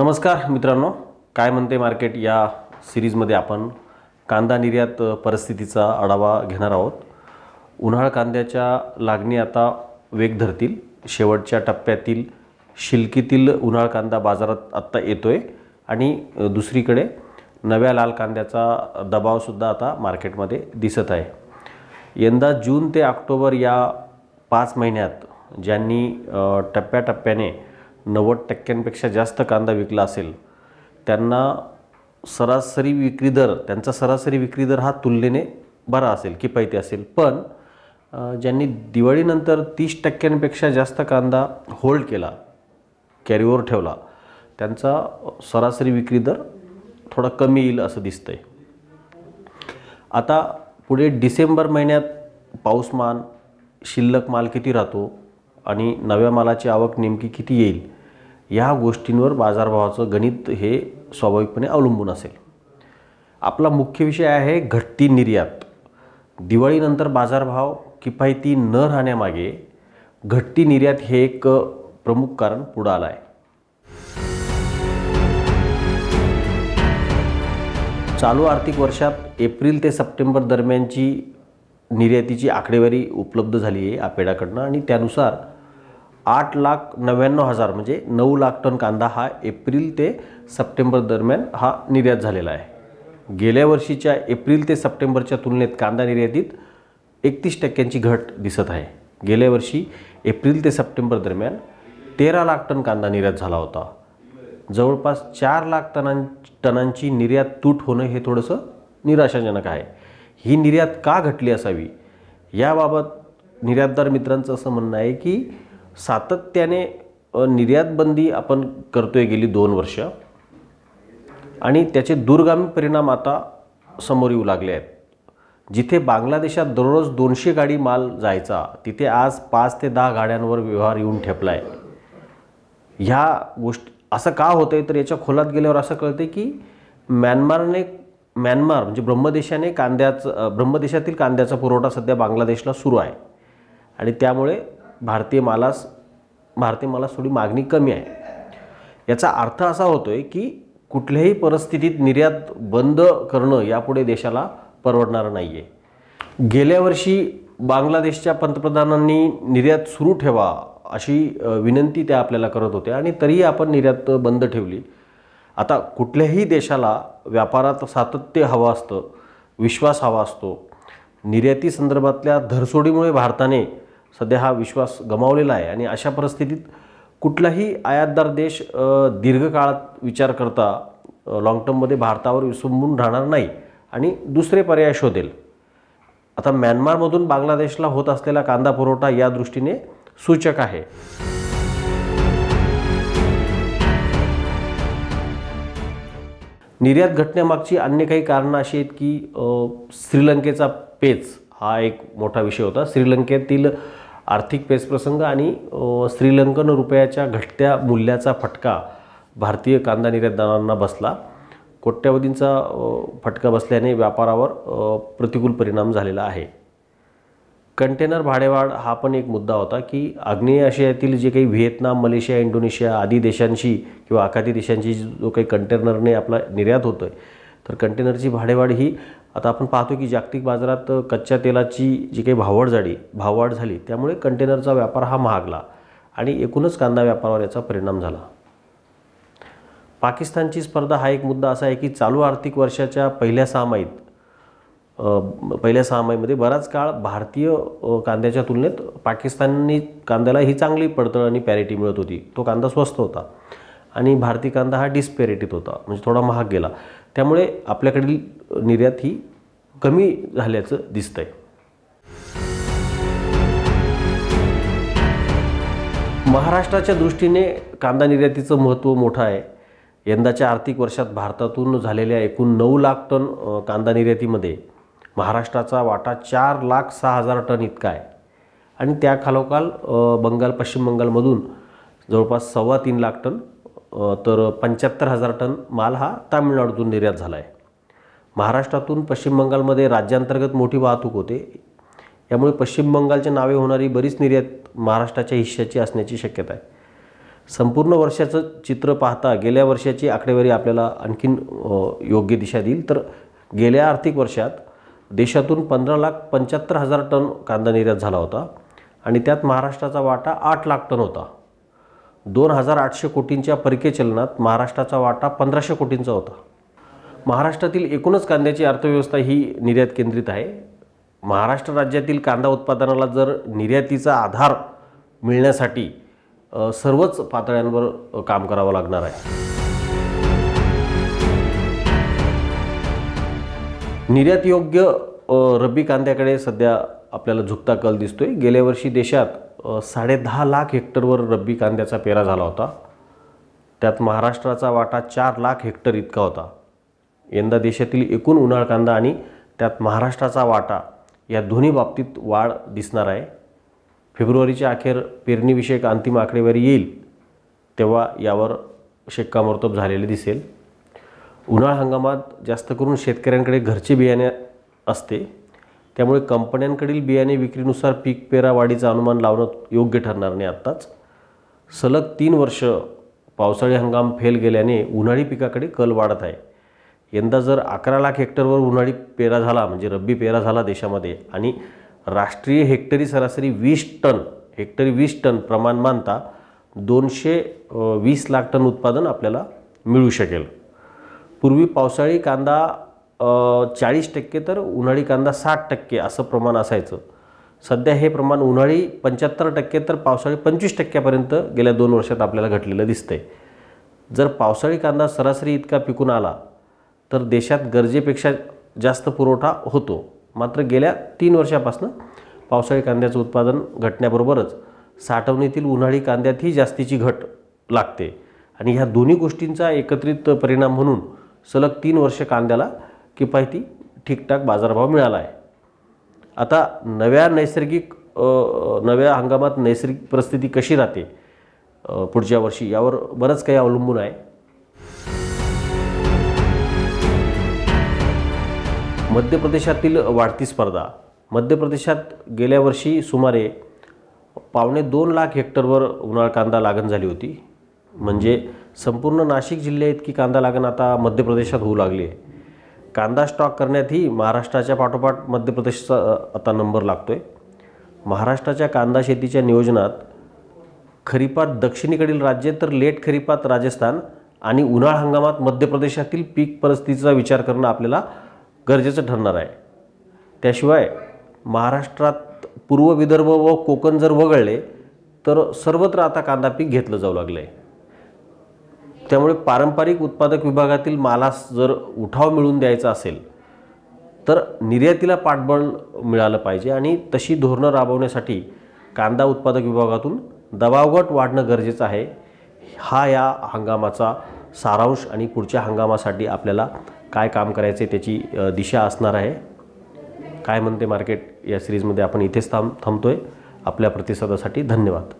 नमस्कार मित्रांनो काय म्हणते मार्केट या सिरीजमध्ये आपण कांदा निर्यात परिस्थितीचा आढावा घेणार आहोत उन्हाळ कांद्याच्या लागणी आता वेग धरतील शेवटच्या टप्प्यातील शिल्कीतील उन्हाळ कांदा बाजारात आत्ता येतो आहे आणि दुसरीकडे नव्या लाल कांद्याचा दबावसुद्धा आता मार्केटमध्ये दिसत आहे यंदा जून ते ऑक्टोबर या पाच महिन्यात ज्यांनी टप्प्याटप्प्याने नव्वद टक्क्यांपेक्षा जास्त कांदा विकला असेल त्यांना सरासरी विक्री दर त्यांचा सरासरी विक्री दर हा तुलनेने बरा असेल किफायती असेल पण ज्यांनी दिवाळीनंतर तीस टक्क्यांपेक्षा जास्त कांदा होल्ड केला कॅरीओवर ठेवला त्यांचा सरासरी विक्री दर थोडा कमी येईल असं दिसतंय आता पुढे डिसेंबर महिन्यात पाऊसमान शिल्लक माल किती राहतो आणि नव्या मालाची आवक नेमकी किती येईल ह्या गोष्टींवर बाजारभावाचं गणित हे स्वाभाविकपणे अवलंबून असेल आपला मुख्य विषय आहे घटती निर्यात दिवाळीनंतर बाजारभाव किफायती न राहण्यामागे घटती निर्यात हे एक प्रमुख कारण पुढं आलं आहे चालू आर्थिक वर्षात एप्रिल ते सप्टेंबर दरम्यानची निर्यातीची आकडेवारी उपलब्ध झाली आहे आपेडाकडनं आणि त्यानुसार आठ लाख नव्याण्णव हजार म्हणजे नऊ लाख टन कांदा हा एप्रिल ते सप्टेंबर दरम्यान हा निर्यात झालेला आहे गेल्या वर्षीच्या एप्रिल ते सप्टेंबरच्या तुलनेत कांदा निर्यातीत एकतीस टक्क्यांची घट दिसत आहे गेल्या वर्षी एप्रिल ते सप्टेंबर दरम्यान तेरा लाख टन कांदा निर्यात झाला होता जवळपास चार लाख टनां टनांची निर्यात तूट होणं हे थोडंसं निराशाजनक आहे ही निर्यात का घटली असावी याबाबत निर्यातदार मित्रांचं असं म्हणणं आहे की सातत्याने निर्यातबंदी आपण आपण करतोय गेली दोन वर्ष आणि त्याचे दूरगामी परिणाम आता समोर येऊ लागले आहेत जिथे बांगलादेशात दररोज दोनशे गाडी माल जायचा तिथे आज पाच ते दहा गाड्यांवर व्यवहार येऊन ठेपला आहे ह्या गोष्टी असं का होतं आहे तर याच्या खोलात गेल्यावर असं कळते की म्यानमारने म्यानमार म्हणजे ब्रह्मदेशाने कांद्याचं ब्रह्मदेशातील कांद्याचा पुरवठा सध्या बांगलादेशला सुरू आहे आणि त्यामुळे भारतीय मालास भारतीय मालास थोडी मागणी कमी आहे याचा अर्थ असा होतो आहे की कुठल्याही परिस्थितीत निर्यात बंद करणं यापुढे देशाला परवडणारं नाही आहे गेल्या वर्षी बांगलादेशच्या पंतप्रधानांनी निर्यात सुरू ठेवा अशी विनंती त्या आपल्याला करत होत्या आणि तरीही आपण निर्यात बंद ठेवली आता कुठल्याही देशाला व्यापारात सातत्य हवं असतं विश्वास हवा असतो निर्याती संदर्भातल्या धरसोडीमुळे भारताने सध्या हा विश्वास गमावलेला आहे आणि अशा परिस्थितीत कुठलाही आयातदार देश दीर्घकाळात विचार करता लाँग टर्ममध्ये भारतावर विसंबून राहणार नाही आणि दुसरे पर्याय शोधेल आता म्यानमारमधून बांगलादेशला होत असलेला कांदा पुरवठा या दृष्टीने सूचक आहे निर्यात घटण्यामागची अन्य काही कारणं अशी आहेत की श्रीलंकेचा पेच हा एक मोठा विषय होता श्रीलंकेतील आर्थिक पेचप्रसंग आणि श्रीलंकन रुपयाच्या घटत्या मूल्याचा फटका भारतीय कांदा निर्यातदारांना बसला कोट्यावधींचा फटका बसल्याने व्यापारावर प्रतिकूल परिणाम झालेला आहे कंटेनर भाडेवाढ हा पण एक मुद्दा होता की आग्नेय आशियातील जे काही व्हिएतनाम मलेशिया इंडोनेशिया आदी देशांशी किंवा आखाती देशांशी जो काही कंटेनरने आपला निर्यात होतो आहे तर कंटेनरची भाडेवाढ ही आता आपण पाहतो की जागतिक बाजारात कच्च्या तेलाची जी काही भाववाढ झाली भाववाढ झाली त्यामुळे कंटेनरचा व्यापार हा महागला आणि एकूणच कांदा व्यापारावर याचा परिणाम झाला पाकिस्तानची स्पर्धा हा एक मुद्दा असा आहे की चालू आर्थिक वर्षाच्या पहिल्या सहामाहीत पहिल्या सहामाहीमध्ये बराच काळ भारतीय कांद्याच्या तुलनेत पाकिस्तानी कांद्याला ही चांगली पडतळ आणि पॅरिटी मिळत होती तो कांदा स्वस्त होता आणि भारतीय कांदा हा डिस्पॅरिटीत होता म्हणजे थोडा महाग गेला त्यामुळे आपल्याकडील निर्यात ही कमी झाल्याचं आहे महाराष्ट्राच्या दृष्टीने कांदा निर्यातीचं महत्त्व मोठं आहे यंदाच्या आर्थिक वर्षात भारतातून झालेल्या एकूण नऊ लाख टन कांदा निर्यातीमध्ये महाराष्ट्राचा वाटा चार लाख सहा हजार टन इतका आहे आणि त्याखालोखाल बंगाल पश्चिम बंगालमधून जवळपास सव्वा तीन लाख टन तर पंच्याहत्तर हजार टन माल हा तामिळनाडूतून निर्यात झाला आहे महाराष्ट्रातून पश्चिम बंगालमध्ये राज्यांतर्गत मोठी वाहतूक होते यामुळे पश्चिम बंगालच्या नावे होणारी बरीच निर्यात महाराष्ट्राच्या हिश्श्याची असण्याची शक्यता आहे संपूर्ण वर्षाचं चित्र पाहता गेल्या वर्षाची आकडेवारी आपल्याला आणखीन योग्य दिशा देईल तर गेल्या आर्थिक वर्षात देशातून पंधरा लाख पंच्याहत्तर हजार टन कांदा निर्यात झाला होता आणि त्यात महाराष्ट्राचा वाटा आठ लाख टन होता दोन हजार आठशे कोटींच्या परकीय चलनात महाराष्ट्राचा वाटा पंधराशे कोटींचा होता महाराष्ट्रातील एकूणच कांद्याची अर्थव्यवस्था ही निर्यात केंद्रित आहे महाराष्ट्र राज्यातील कांदा उत्पादनाला जर निर्यातीचा आधार मिळण्यासाठी सर्वच पातळ्यांवर काम करावं लागणार आहे निर्यात योग्य रब्बी कांद्याकडे सध्या आपल्याला झुकता कल दिसतोय गेल्या वर्षी देशात साडेदहा लाख हेक्टरवर रब्बी कांद्याचा पेरा झाला होता त्यात महाराष्ट्राचा वाटा चार लाख हेक्टर इतका होता यंदा देशातील एकूण उन्हाळ कांदा आणि त्यात महाराष्ट्राचा वाटा या दोन्ही बाबतीत वाढ दिसणार आहे फेब्रुवारीच्या अखेर पेरणीविषयक अंतिम आकडेवारी येईल तेव्हा यावर शेक्कामोर्तब झालेले दिसेल उन्हाळा हंगामात जास्त करून शेतकऱ्यांकडे घरचे बियाणे असते त्यामुळे कंपन्यांकडील बियाणे विक्रीनुसार पीक पेरा वाढीचं अनुमान लावणं योग्य ठरणार नाही आत्ताच सलग तीन वर्ष पावसाळी हंगाम फेल गेल्याने उन्हाळी पिकाकडे कल वाढत आहे यंदा जर अकरा लाख हेक्टरवर उन्हाळी पेरा झाला म्हणजे रब्बी पेरा झाला देशामध्ये आणि राष्ट्रीय हेक्टरी सरासरी वीस टन हेक्टरी वीस टन प्रमाण मानता दोनशे वीस लाख टन उत्पादन आपल्याला मिळू शकेल पूर्वी पावसाळी कांदा चाळीस टक्के तर उन्हाळी कांदा साठ टक्के असं प्रमाण असायचं सध्या हे प्रमाण उन्हाळी पंच्याहत्तर टक्के तर पावसाळी पंचवीस टक्क्यापर्यंत गेल्या दोन वर्षात आपल्याला घटलेलं दिसतंय जर पावसाळी कांदा सरासरी इतका पिकून आला तर देशात गरजेपेक्षा जास्त पुरवठा होतो मात्र गेल्या तीन वर्षापासून पावसाळी कांद्याचं उत्पादन घटण्याबरोबरच साठवणीतील उन्हाळी कांद्यातही जास्तीची घट लागते आणि ह्या दोन्ही गोष्टींचा एकत्रित परिणाम म्हणून सलग तीन वर्ष कांद्याला किफायती ठीकठाक बाजारभाव मिळाला आहे आता नव्या नैसर्गिक नव्या हंगामात नैसर्गिक परिस्थिती कशी राहते पुढच्या वर्षी यावर बरंच काही अवलंबून आहे मध्य प्रदेशातील वाढती स्पर्धा मध्य प्रदेशात गेल्या वर्षी सुमारे पावणे दोन लाख हेक्टरवर उन्हाळ कांदा लागण झाली होती म्हणजे संपूर्ण नाशिक जिल्ह्या इतकी कांदा लागण आता मध्य प्रदेशात होऊ लागली आहे कांदा स्टॉक करण्यातही महाराष्ट्राच्या पाठोपाठ मध्य प्रदेशचा आता नंबर लागतो आहे महाराष्ट्राच्या कांदा शेतीच्या नियोजनात खरीपात दक्षिणेकडील राज्य तर लेट खरीपात राजस्थान आणि उन्हाळ हंगामात मध्य प्रदेशातील पीक परिस्थितीचा विचार करणं आपल्याला गरजेचं ठरणार आहे त्याशिवाय महाराष्ट्रात पूर्व विदर्भ व कोकण जर वगळले तर सर्वत्र आता कांदा पीक घेतलं जाऊ लागलं आहे त्यामुळे पारंपरिक उत्पादक विभागातील मालास जर उठाव मिळून द्यायचा असेल तर निर्यातीला पाठबळ मिळालं पाहिजे आणि तशी धोरणं राबवण्यासाठी कांदा उत्पादक विभागातून दबावगट वाढणं गरजेचं आहे हा या हंगामाचा सारांश आणि पुढच्या हंगामासाठी आपल्याला काय काम करायचे त्याची दिशा असणार आहे काय म्हणते मार्केट या सिरीजमध्ये आपण इथेच थांब थांबतो आहे आपल्या प्रतिसादासाठी धन्यवाद